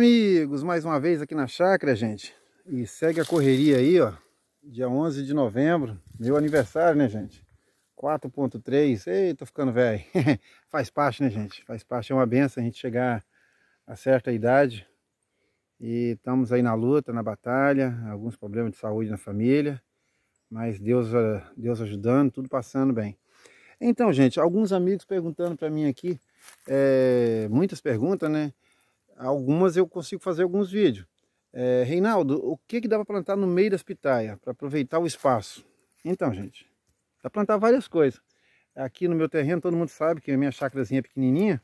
amigos, mais uma vez aqui na chácara, gente. E segue a correria aí, ó. Dia 11 de novembro, meu aniversário, né, gente? 4.3, ei, tô ficando velho. Faz parte, né, gente? Faz parte, é uma benção a gente chegar a certa idade. E estamos aí na luta, na batalha, alguns problemas de saúde na família. Mas Deus, eh, Deus ajudando, tudo passando bem. Então, gente, alguns amigos perguntando para mim aqui, é, muitas perguntas, né? algumas eu consigo fazer alguns vídeos. É, Reinaldo, o que, que dá para plantar no meio das pitaias para aproveitar o espaço? Então, gente, dá para plantar várias coisas. Aqui no meu terreno, todo mundo sabe que a minha chácarazinha é pequenininha.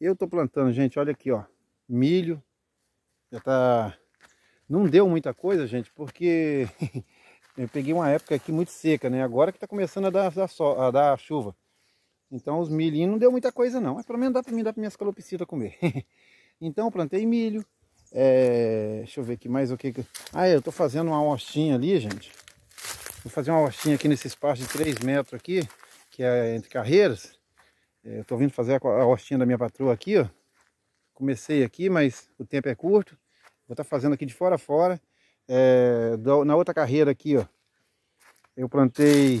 Eu estou plantando, gente, olha aqui, ó, milho. Já tá... Não deu muita coisa, gente, porque eu peguei uma época aqui muito seca, né? Agora que está começando a dar, a, a dar chuva. Então os milhinhos não deu muita coisa não, mas pelo menos dá para mim, dá para minhas calopsitas comer. Então eu plantei milho. É... Deixa eu ver aqui mais o que. Ah, é, eu tô fazendo uma hostinha ali, gente. Vou fazer uma hostinha aqui nesse espaço de 3 metros aqui, que é entre carreiras. É, eu tô vindo fazer a hostinha da minha patroa aqui, ó. Comecei aqui, mas o tempo é curto. Vou estar tá fazendo aqui de fora a fora. É, na outra carreira aqui, ó. Eu plantei.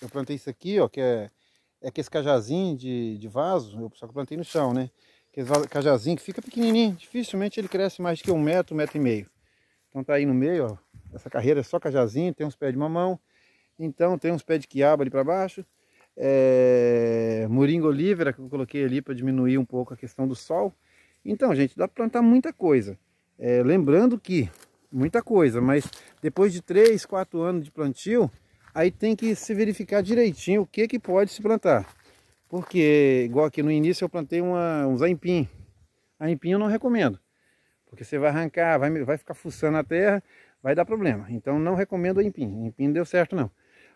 Eu plantei isso aqui, ó, que é, é que esse cajazinho de, de vaso. Eu só que plantei no chão, né? cajazinho que fica pequenininho, dificilmente ele cresce mais que um metro, um metro e meio. Então tá aí no meio, ó, essa carreira é só cajazinho, tem uns pés de mamão, então tem uns pés de quiabo ali para baixo, é, moringa olívera que eu coloquei ali para diminuir um pouco a questão do sol. Então, gente, dá para plantar muita coisa. É, lembrando que, muita coisa, mas depois de 3, 4 anos de plantio, aí tem que se verificar direitinho o que, que pode se plantar. Porque, igual aqui no início, eu plantei uma, uns aipim. Aipim eu não recomendo, porque você vai arrancar, vai, vai ficar fuçando a terra, vai dar problema. Então não recomendo aipim. Aipim não deu certo não.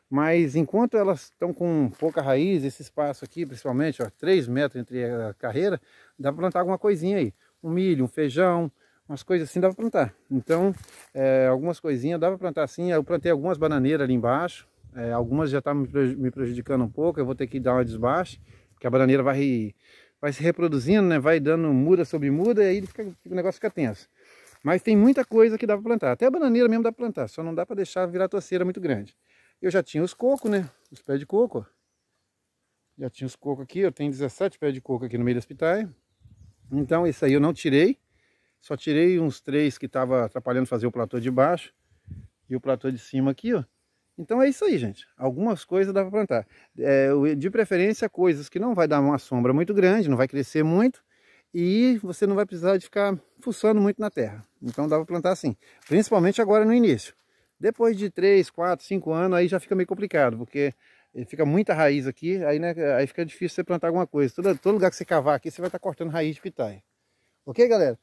Mas enquanto elas estão com pouca raiz, esse espaço aqui, principalmente, ó, 3 metros entre a carreira, dá para plantar alguma coisinha aí. Um milho, um feijão, umas coisas assim dá para plantar. Então, é, algumas coisinhas dá para plantar assim. Eu plantei algumas bananeiras ali embaixo, é, algumas já estão tá me prejudicando um pouco, eu vou ter que dar uma desbaixa, porque a bananeira vai, vai se reproduzindo, né? vai dando muda sobre muda, e aí fica, o negócio fica tenso. Mas tem muita coisa que dá para plantar, até a bananeira mesmo dá para plantar, só não dá para deixar virar torceira muito grande. Eu já tinha os cocos, né? Os pés de coco, Já tinha os cocos aqui, eu tenho 17 pés de coco aqui no meio do hospital. Então esse aí eu não tirei, só tirei uns três que estavam atrapalhando fazer o platô de baixo. E o platô de cima aqui, ó. Então é isso aí, gente. Algumas coisas dá para plantar. É, de preferência, coisas que não vai dar uma sombra muito grande, não vai crescer muito e você não vai precisar de ficar fuçando muito na terra. Então dá para plantar assim, principalmente agora no início. Depois de 3, 4, 5 anos aí já fica meio complicado, porque fica muita raiz aqui, aí, né, aí fica difícil você plantar alguma coisa. Todo, todo lugar que você cavar aqui, você vai estar tá cortando raiz de pitaia. Ok, galera?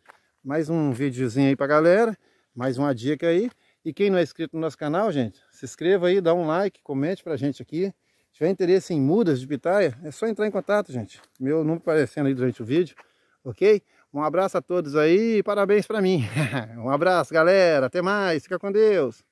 Mais um videozinho aí pra galera, mais uma dica aí. E quem não é inscrito no nosso canal, gente, se inscreva aí, dá um like, comente pra gente aqui. Se tiver interesse em mudas de pitaia, é só entrar em contato, gente. Meu número aparecendo aí durante o vídeo, ok? Um abraço a todos aí e parabéns pra mim. um abraço, galera. Até mais. Fica com Deus.